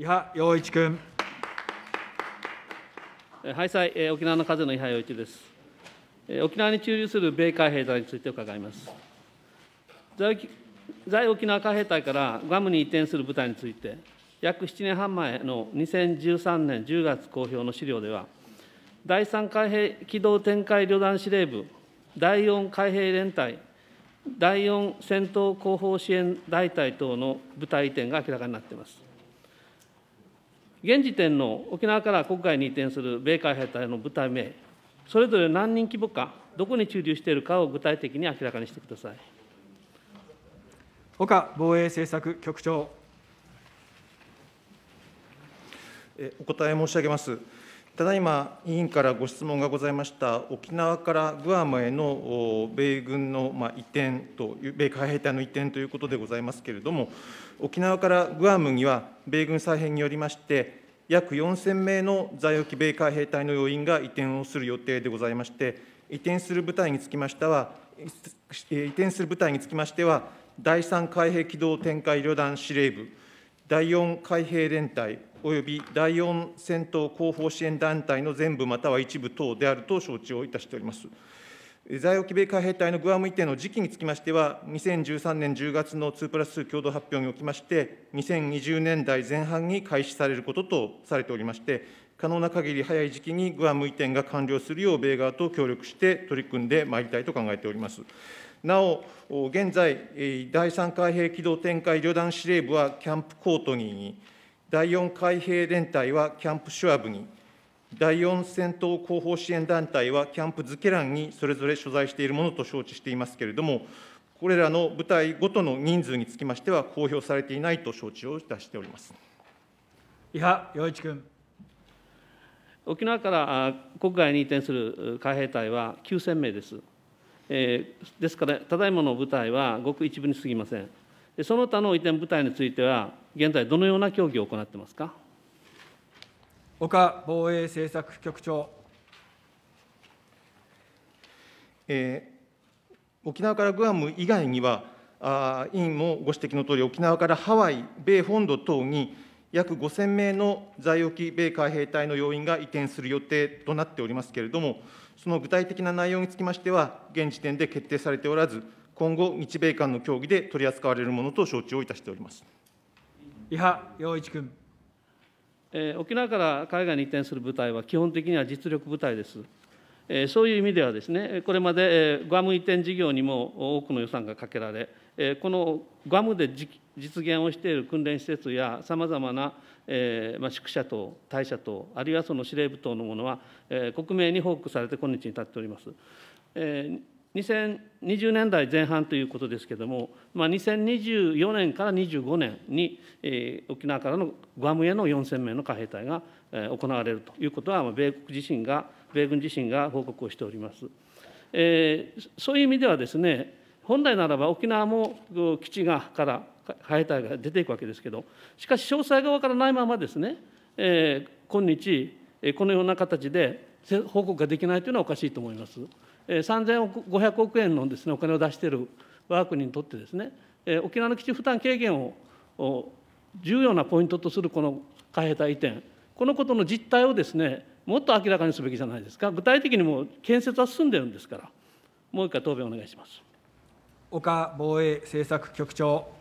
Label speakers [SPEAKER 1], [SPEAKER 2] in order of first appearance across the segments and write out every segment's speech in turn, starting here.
[SPEAKER 1] 伊波洋一君。
[SPEAKER 2] はいさい、沖縄の風の伊波洋一です。沖縄に駐留する米海兵隊について伺います。在沖縄海兵隊からグアムに移転する部隊について、約7年半前の2013年10月公表の資料では、第3海兵機動展開旅団司令部、第4海兵連隊、第4戦闘後方支援大隊等の部隊移転が明らかになっています。現時点の沖縄から国外に移転する米海兵隊の部隊名、それぞれ何人規模か、どこに駐留しているかを具体的に明らかにしてください。
[SPEAKER 3] 岡防衛政策局長。お答え申し上げます。ただいま、委員からご質問がございました沖縄からグアムへの米軍の移転という、米海兵隊の移転ということでございますけれども、沖縄からグアムには、米軍再編によりまして、約4000名の在沖米海兵隊の要員が移転をする予定でございまして、移転する部隊につきましては、移転する部隊につきましては、第3海兵機動展開旅団司令部、第4海兵連隊、および第4戦闘後方支援団体の全部または一部等であると承知をいたしております。在沖米海兵隊のグアム移転の時期につきましては、2013年10月の2プラス2共同発表におきまして、2020年代前半に開始されることとされておりまして、可能な限り早い時期にグアム移転が完了するよう、米側と協力して取り組んでまいりたいと考えております。なお、現在、第3海兵機動展開旅団司令部はキャンプコートに、第4海兵連隊はキャンプシュアブに、第4戦闘後方支援団体はキャンプズケランにそれぞれ所在しているものと承知していますけれども、これらの部隊ごとの人数につきましては、公表されていないと承知をいたしております。
[SPEAKER 1] 伊波洋一君
[SPEAKER 2] 沖縄から国外に移転する海兵隊は9000名です。えですから、ただいまの部隊はごく一部にすぎません。その他の移転部隊については、現在、どのような協議
[SPEAKER 1] を行ってますか岡防衛政策局長。
[SPEAKER 3] えー、沖縄からグアム以外には、あ委員もご指摘のとおり、沖縄からハワイ、米本土等に約5000名の在沖米海兵隊の要員が移転する予定となっておりますけれども、その具体的な内容につきましては、現時点で決定されておらず、今後、日米間の協議で取り扱われるものと承知をいたしております。伊波一
[SPEAKER 1] 君。
[SPEAKER 2] えー、沖縄から海外に移転する部隊は基本的には実力部隊です。えー、そういう意味ではですね、これまで、えー、グアム移転事業にも多くの予算がかけられ、えー、このグアムで実現をしている訓練施設やさまざまな、えーまあ、宿舎等、大舎等、あるいはその司令部等のものは、えー、克明に報告されて今日に至っております。えー2020年代前半ということですけれども、まあ、2024年から25年に、えー、沖縄からのグアムへの4000名の貨兵隊が、えー、行われるということは、まあ、米国自身が、米軍自身が報告をしております。えー、そういう意味ではですね、本来ならば沖縄も基地がから兵隊が出ていくわけですけど、しかし詳細が分からないままですね、えー、今日、このような形で報告ができないというのはおかしいと思います。3500億円のです、ね、お金を出している我が国にとってですね、沖縄の基地負担軽減を重要なポイントとするこの海兵隊移転、このことの実態をですね、もっと明らかにすべきじゃないですか、具体的にも建設は進んでるんですから、もう一回答弁お願いします岡
[SPEAKER 3] 防衛政策局長。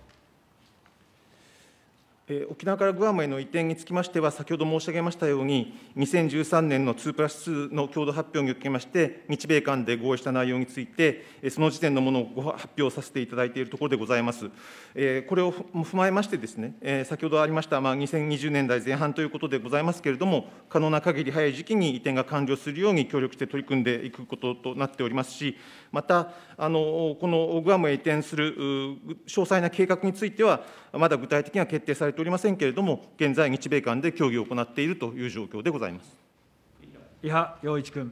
[SPEAKER 3] 沖縄からグアムへの移転につきましては、先ほど申し上げましたように、2013年の2プラス2の共同発表におきまして、日米間で合意した内容について、その時点のものをご発表させていただいているところでございます。これを踏まえましてですね、先ほどありました、まあ、2020年代前半ということでございますけれども、可能な限り早い時期に移転が完了するように協力して取り組んでいくこととなっておりますし、また、あのこのグアムへ移転する詳細な計画については、まだ具体的には決定されてっておりませんけれども、現在、日米間で協議を行っているという状況でございます
[SPEAKER 1] 伊波洋一君。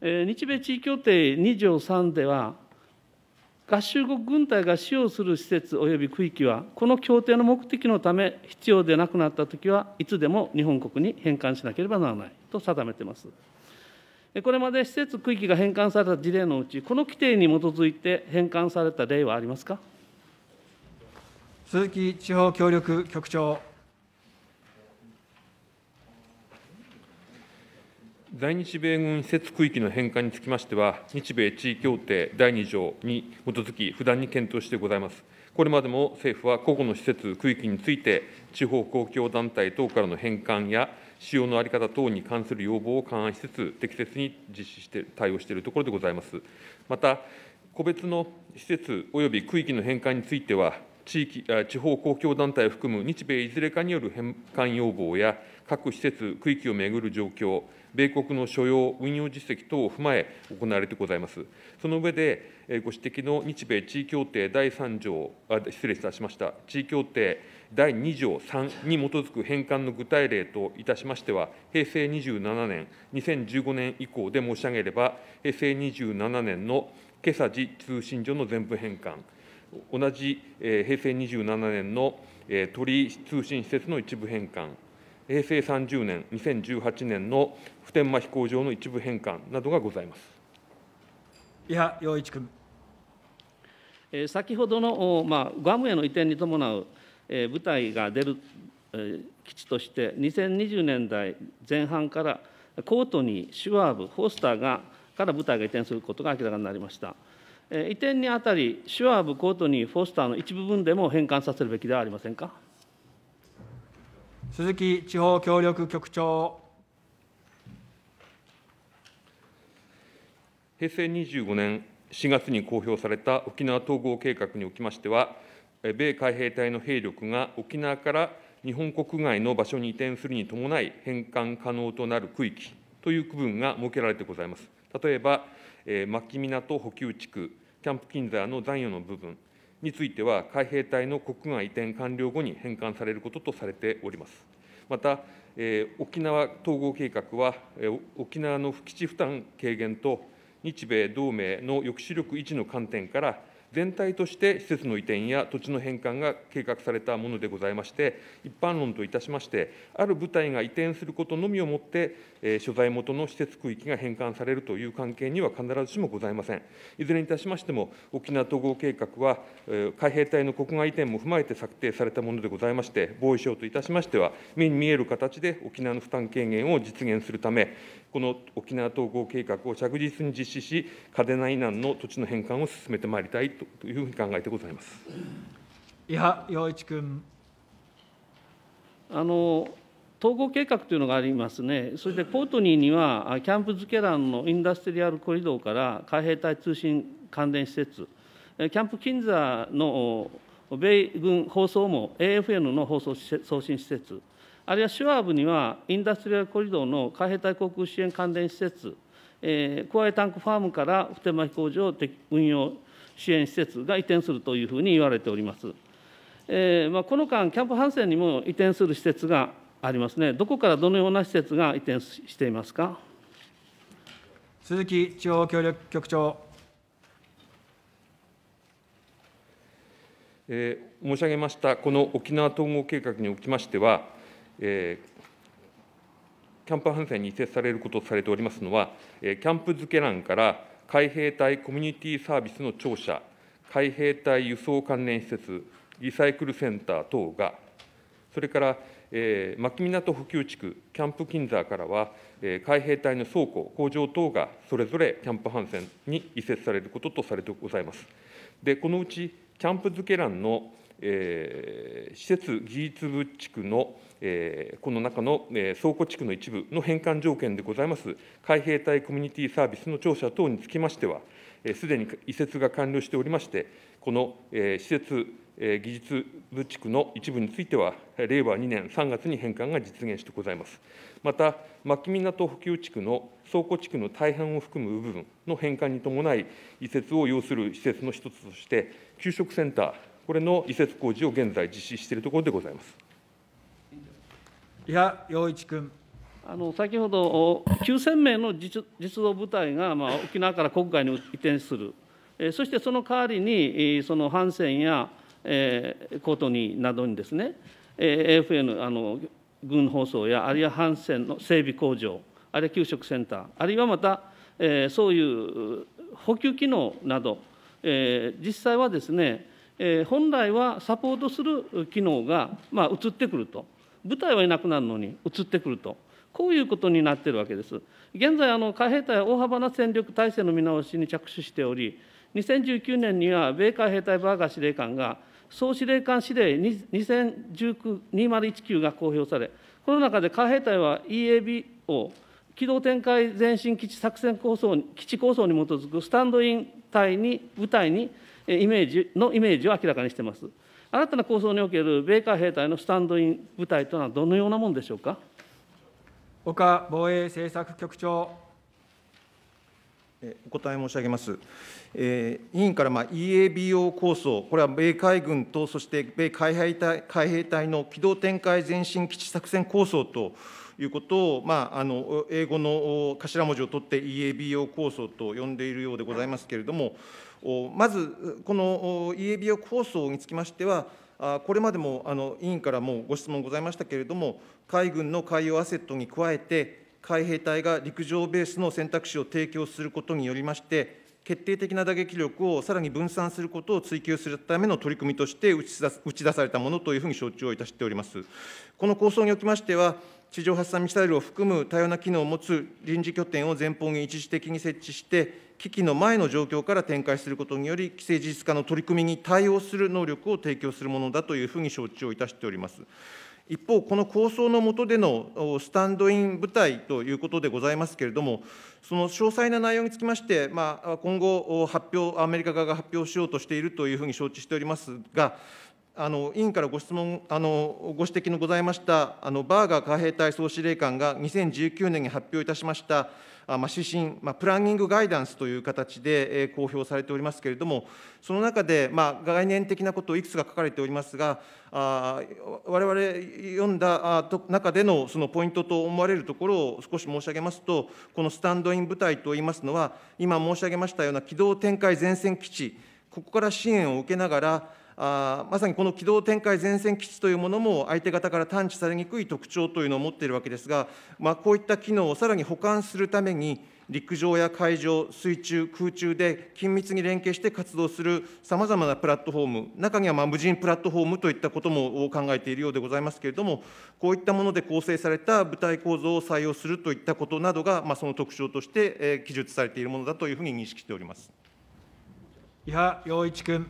[SPEAKER 2] 日米地位協定2条3では、合衆国軍隊が使用する施設及び区域は、この協定の目的のため、必要でなくなったときはいつでも日本国に返還しなければならないと定めています。これまで施設区域が返還された事例のうち、この規定に基づいて返還された例
[SPEAKER 1] はありますか。鈴木地方協力局長。
[SPEAKER 4] 在日米軍施設区域の返還につきましては、日米地位協定第2条に基づき、不断に検討してございます。これまでも政府は個々の施設、区域について、地方公共団体等からの返還や使用の在り方等に関する要望を勘案しつつ、適切に実施して、対応しているところでございます。また、個別の施設及び区域の返還については、地域地方公共団体を含む日米いずれかによる返還要望や、各施設、区域をめぐる状況、米国の所要、運用実績等を踏まえ、行われてございます。その上で、ご指摘の日米地位協定第3条、あ失礼いたしました、地位協定第2条3に基づく返還の具体例といたしましては、平成27年、2015年以降で申し上げれば、平成27年の今朝時通信所の全部返還。同じ平成27年の鳥通信施設の一部返還、平成30年、2018年の普天間飛行場の一部返還などがございます。
[SPEAKER 1] いや洋一君
[SPEAKER 2] 先ほどの、まあ、グアムへの移転に伴う、え部隊が出る、え基地として、2020年代前半からコートニー、シュワーブ、ホースターがから部隊が移転することが明らかになりました。移転にあたり、シュワーブ、コートにフォスターの一部分でも返還させるべきではありませんか。
[SPEAKER 1] 鈴木地方協力局長。
[SPEAKER 4] 平成25年4月に公表された沖縄統合計画におきましては、米海兵隊の兵力が沖縄から日本国外の場所に移転するに伴い、返還可能となる区域という区分が設けられてございます。例えば、牧港補給地区、キャンプ・キンザーの残余の部分については、海兵隊の国外移転完了後に返還されることとされております。また、えー、沖縄統合計画は、えー、沖縄の基地負担軽減と、日米同盟の抑止力維持の観点から、全体として施設の移転や土地の返還が計画されたものでございまして、一般論といたしまして、ある部隊が移転することのみをもって、えー、所在元の施設区域が返還されるという関係には必ずしもございません。いずれにいたしましても、沖縄統合計画は、えー、海兵隊の国外移転も踏まえて策定されたものでございまして、防衛省といたしましては、目に見える形で沖縄の負担軽減を実現するため、この沖縄統合計画を着実に実施し、嘉手納以南の土地の返還を進めてまいりたいというふうに考えてございます。
[SPEAKER 1] 伊波洋一君
[SPEAKER 2] あの統合計画というのがありますね、そしてコートニーには、キャンプズケランのインダストリアルコリドーから海兵隊通信関連施設、キャンプ・キンザの米軍放送網、AFN の放送送信施設、あるいはシュワーブにはインダストリアルコリドーの海兵隊航空支援関連施設、えー、クワイタンクファームから普天間飛行場運用支援施設が移転するというふうに言われております。えーまあ、この間、キャンプ・ハンセンにも移転する施設がありますね、どこからどのような施設が移転していますか。
[SPEAKER 1] 鈴木地方協力局長。
[SPEAKER 4] えー、申し上げました、この沖縄統合計画におきましては、えキャンプ・ハンセンに移設されることとされておりますのは、えキャンプ付け欄から海兵隊コミュニティサービスの庁舎、海兵隊輸送関連施設、リサイクルセンター等が、それから、え牧港補給地区、キャンプ・キンザーからは、え海兵隊の倉庫、工場等がそれぞれキャンプ・ハンセンに移設されることとされてございます。でこのうちキャンプ付け欄のえー、施設技術部地区の、えー、この中の、えー、倉庫地区の一部の返還条件でございます海兵隊コミュニティサービスの庁舎等につきましては、す、で、に移設が完了しておりまして、この、えー、施設、えー、技術部地区の一部については、令和2年3月に返還が実現してございます。また、牧港補給地区の倉庫地区の大半を含む部分の返還に伴い、移設を要する施設の一つとして、給食センター、これの移設工事を現在実施しているところでございます。
[SPEAKER 2] いや洋一君。あの先ほど9000名の実動部隊が、まあ、沖縄から国外に移転する、えー、そしてその代わりに、そのハンセンや、えー、コートニーなどにですね、えー、AFN あの軍放送や、あるいはハンセンの整備工場、あるいは給食センター、あるいはまた、えー、そういう補給機能など、えー、実際はですね、えー、本来はサポートする機能が、まあ、移ってくると、部隊はいなくなるのに移ってくると、こういうことになっているわけです。現在、あの海兵隊は大幅な戦力体制の見直しに着手しており、2019年には米海兵隊バーガー司令官が、総司令官指令2019が公表され、この中で海兵隊は EAB を機動展開前進基地作戦構想基地構想に基づくスタンドイン隊に部隊にイメージのイメージを明らかにしています。新たな構想における米海兵隊のスタンドイン部隊というのは
[SPEAKER 3] どのようなものでしょうか。
[SPEAKER 1] 岡防衛政策局長。
[SPEAKER 3] お答え申し上げます。えー、委員からまあ EABO 構想、これは米海軍とそして米海兵隊海兵隊の機動展開前進基地作戦構想ということを、まあ、あの英語の頭文字を取って EABO 構想と呼んでいるようでございますけれども、まずこの EABO 構想につきましては、これまでもあの委員からもご質問ございましたけれども、海軍の海洋アセットに加えて、海兵隊が陸上ベースの選択肢を提供することによりまして、決定的な打撃力をさらに分散することを追求するための取り組みとして打ち出されたものというふうに承知をいたしております。この構想におきましては、地上発散ミサイルを含む多様な機能を持つ臨時拠点を前方に一時的に設置して、危機の前の状況から展開することにより、規制事実化の取り組みに対応する能力を提供するものだというふうに承知をいたしております。一方、この構想の下でのスタンドイン部隊ということでございますけれども、その詳細な内容につきまして、まあ、今後発表、アメリカ側が発表しようとしているというふうに承知しておりますが、あの委員からご質問あの、ご指摘のございましたあのバーガー海兵隊総司令官が2019年に発表いたしましたあ、まあ、指針、まあ、プランニングガイダンスという形で、えー、公表されておりますけれども、その中で、まあ、概念的なことをいくつか書かれておりますが、れ我々読んだあと中でのそのポイントと思われるところを少し申し上げますと、このスタンドイン部隊といいますのは、今申し上げましたような機動展開前線基地、ここから支援を受けながら、あまさにこの機動展開前線基地というものも相手方から探知されにくい特徴というのを持っているわけですが、まあ、こういった機能をさらに保管するために陸上や海上、水中、空中で緊密に連携して活動するさまざまなプラットフォーム、中にはま無人プラットフォームといったことも考えているようでございますけれども、こういったもので構成された部隊構造を採用するといったことなどが、まあ、その特徴として記述されているものだというふうに認識しております。
[SPEAKER 1] 伊波洋一君。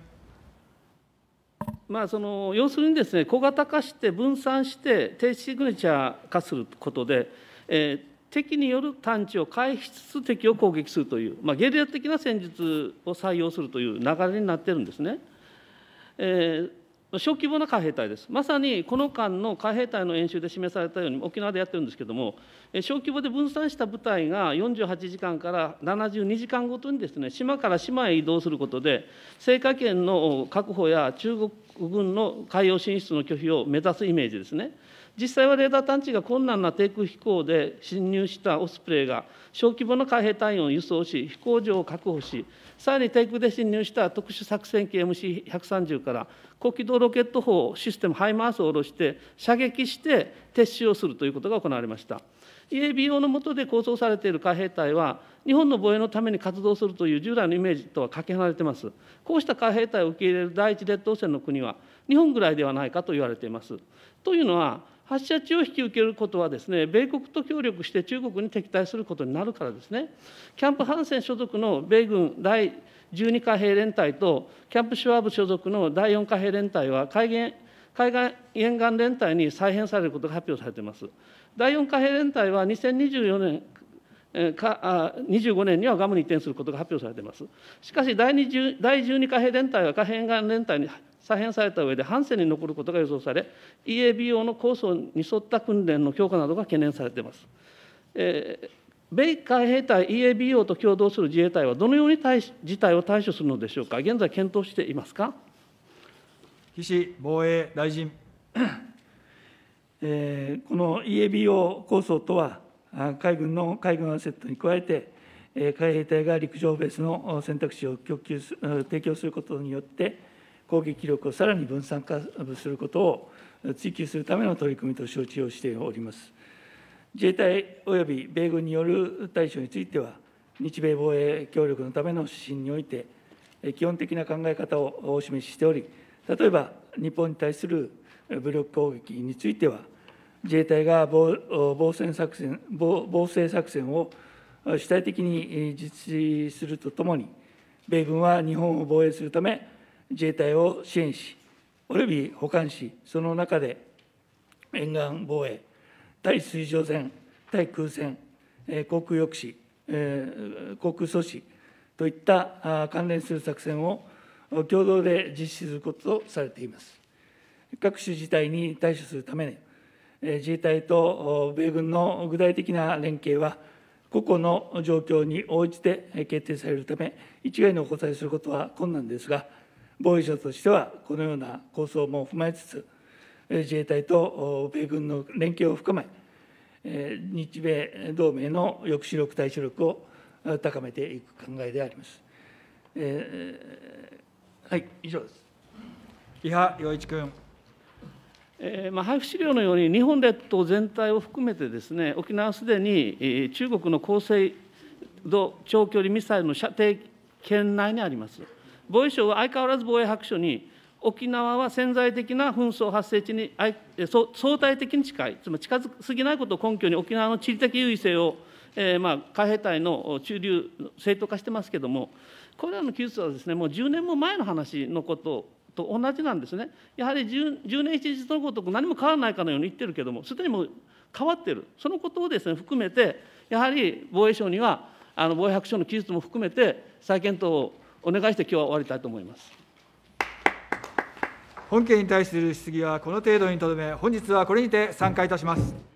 [SPEAKER 2] まあ、その要するにです、ね、小型化して分散して低シグネチャー化することで、えー、敵による探知を回避しつつ敵を攻撃するという、まあ、ゲリラ的な戦術を採用するという流れになってるんですね。えー小規模な海兵隊です。まさにこの間の海兵隊の演習で示されたように、沖縄でやってるんですけども、小規模で分散した部隊が48時間から72時間ごとにですね、島から島へ移動することで、青果圏の確保や中国軍の海洋進出の拒否を目指すイメージですね。実際はレーダー探知が困難な低空飛行で侵入したオスプレイが、小規模な海兵隊員を輸送し、飛行場を確保し、さらに低空で侵入した特殊作戦機 MC130 から高機動ロケット砲システムハイマースを下ろして射撃して撤収をするということが行われました EABO の下で構想されている海兵隊は日本の防衛のために活動するという従来のイメージとはかけ離れていますこうした海兵隊を受け入れる第一列島線の国は日本ぐらいではないかと言われていますというのは発射地を引き受けることはですね、米国と協力して中国に敵対することになるからですね、キャンプ・ハンセン所属の米軍第12海兵連隊と、キャンプ・シュワーブ所属の第4海兵連隊は海岸、海岸沿岸連隊に再編されることが発表されています。第4海兵連隊は2024年かあ25年にはガムに移転することが発表されています。しかし第 ,20 第12海兵連隊は海兵沿岸連隊に再編された上で反戦に残ることが予想され EABO の構想に沿った訓練の強化などが懸念されています、えー、米海兵隊 EABO と共同する自衛隊はどのように事態を対処するのでしょうか現在検討していますか岸防衛大臣、え
[SPEAKER 5] ー、この EABO 構想とは海軍の海軍アセットに加えて海兵隊が陸上ベースの選択肢を供給す提供することによって攻撃力をさらに分散化することを追求するための取り組みと承知をしております。自衛隊及び米軍による対処については、日米防衛協力のための指針において、基本的な考え方をお示ししており、例えば日本に対する武力攻撃については、自衛隊が防戦作戦防防作戦を主体的に実施するとともに、米軍は日本を防衛するため、自衛隊を支援し、および保管し、その中で沿岸防衛、対水上戦、対空戦、航空抑止、航空阻止といった関連する作戦を共同で実施することとされています。各種事態に対処するために、自衛隊と米軍の具体的な連携は、個々の状況に応じて決定されるため、一概にお答えすることは困難ですが、防衛省としてはこのような構想も踏まえつつ、自衛隊と米軍の連携を含め、日米同盟の抑止力、対処力を高めていく考えであります。えー、はい、以上です。
[SPEAKER 2] 伊波洋一君。えーまあ、配布資料のように、日本列島全体を含めてです、ね、沖縄はすでに、中国の高精度長距離ミサイルの射程圏内にあります。防衛省は相変わらず防衛白書に、沖縄は潜在的な紛争発生地に相対的に近い、つまり近づきすぎないことを根拠に、沖縄の地理的優位性を、えー、まあ海兵隊の駐留、正当化してますけれども、これらの記述はです、ね、もう10年も前の話のことと同じなんですね、やはり 10, 10年7日のことと何も変わらないかのように言ってるけれども、すでにもう変わってる、そのことをです、ね、含めて、やはり防衛省には、あの防衛白書の記述も含めて、再検討をお願いして今日は終わりたいと思います。
[SPEAKER 1] 本件に対する質疑はこの程度にとどめ、本日はこれにて散会いたします。